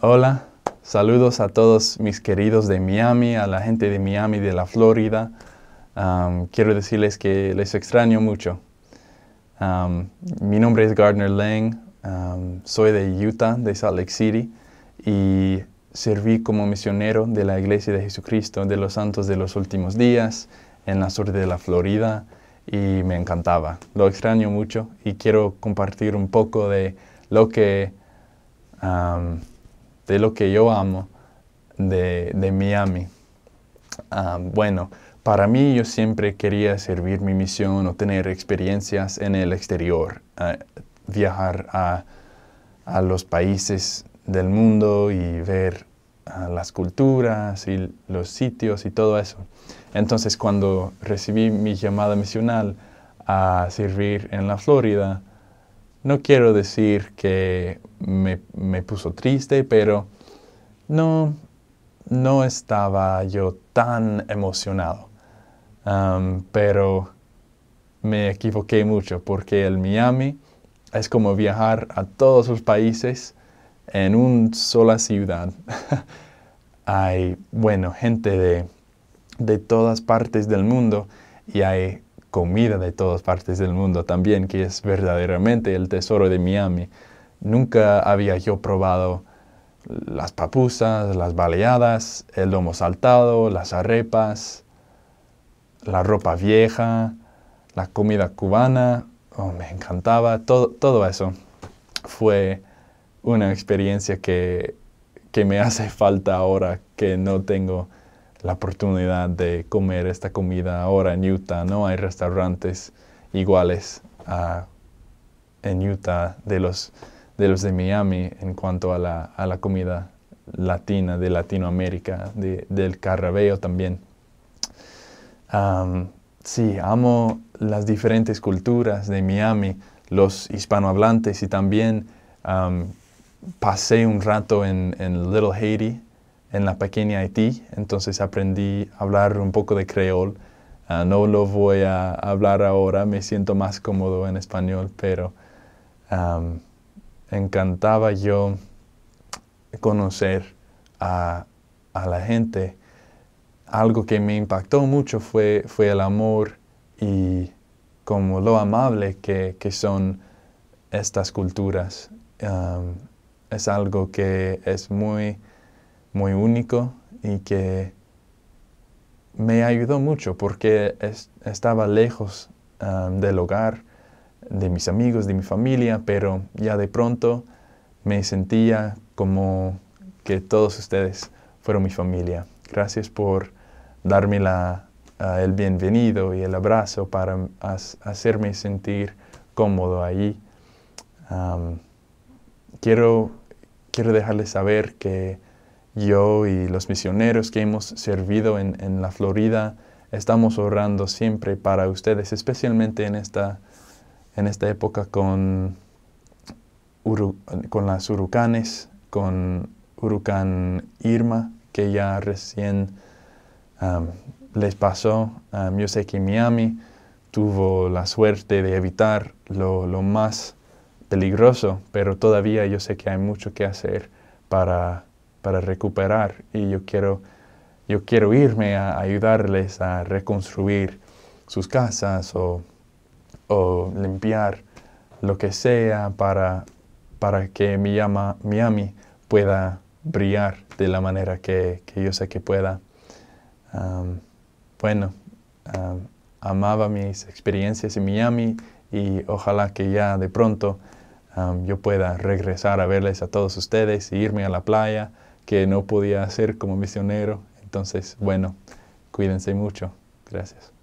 Hola, saludos a todos mis queridos de Miami, a la gente de Miami, de la Florida. quiero decirles que les extraño mucho. mi nombre es Gardner Lang, soy de Utah, de Salt Lake City, y serví como misionero de la Iglesia de Jesucristo de los Santos de los Últimos Días en la sur de la Florida y me encantaba. Lo extraño mucho y quiero compartir un poco de lo que de lo que yo amo de, Miami. Ah, bueno, para mí yo siempre quería servir mi misión o tener experiencias en el exterior, ah, viajar a, los países del mundo y ver ah, las culturas y los sitios y todo eso. Entonces cuando recibí mi llamada misional a servir en la Florida, no quiero decir que me, puso triste, pero no, no estaba yo tan emocionado. pero me equivoqué mucho porque el Miami es como viajar a todos los países en una sola ciudad. hay, bueno, gente de, de todas partes del mundo y hay comida de todas partes del mundo también, que es verdaderamente el tesoro de Miami. Nunca había yo probado las papusas, las baleadas, el lomo saltado, las arepas, la ropa vieja, la comida cubana. Oh, me encantaba todo, todo eso. Fue una experiencia que, que me hace falta ahora que no tengo la oportunidad de comer esta comida ahora en Utah. No hay restaurantes iguales en Utah de los, de Miami en cuanto a la, comida latina, de Latinoamérica, del carrabeo también. sí, amo las diferentes culturas de Miami, los hispanohablantes y también pasé un rato en, en Little Haiti, en la pequeña Haití, entonces aprendí a hablar un poco de creol. Ah, no lo voy a hablar ahora, me siento más cómodo en español, pero encantaba yo conocer a, la gente. Algo que me impactó mucho fue, fue el amor y como lo amable que, son estas culturas. es algo que es muy muy único y que me ayudó mucho porque estaba lejos del hogar, de mis amigos, de mi familia, pero ya de pronto me sentía como que todos ustedes fueron mi familia. Gracias por darme el bienvenido y el abrazo para hacerme sentir cómodo allí. quiero, quiero dejarles saber que yo y los misioneros que hemos servido en, la Florida, estamos orando siempre para ustedes, especialmente en esta, en esta época con, con las huracanes, con huracán Irma, que ya recién um, les pasó. yo sé que Miami tuvo la suerte de evitar lo más peligroso, pero todavía yo sé que hay mucho que hacer para para recuperar y yo quiero, irme a ayudarles a reconstruir sus casas o, limpiar lo que sea para, para que Miami, pueda brillar de la manera que, yo sé que pueda. bueno, amaba mis experiencias en Miami y ojalá que ya de pronto yo pueda regresar a verles a todos ustedes e irme a la playa que no podía hacer como misionero. Entonces, bueno, cuídense mucho. Gracias.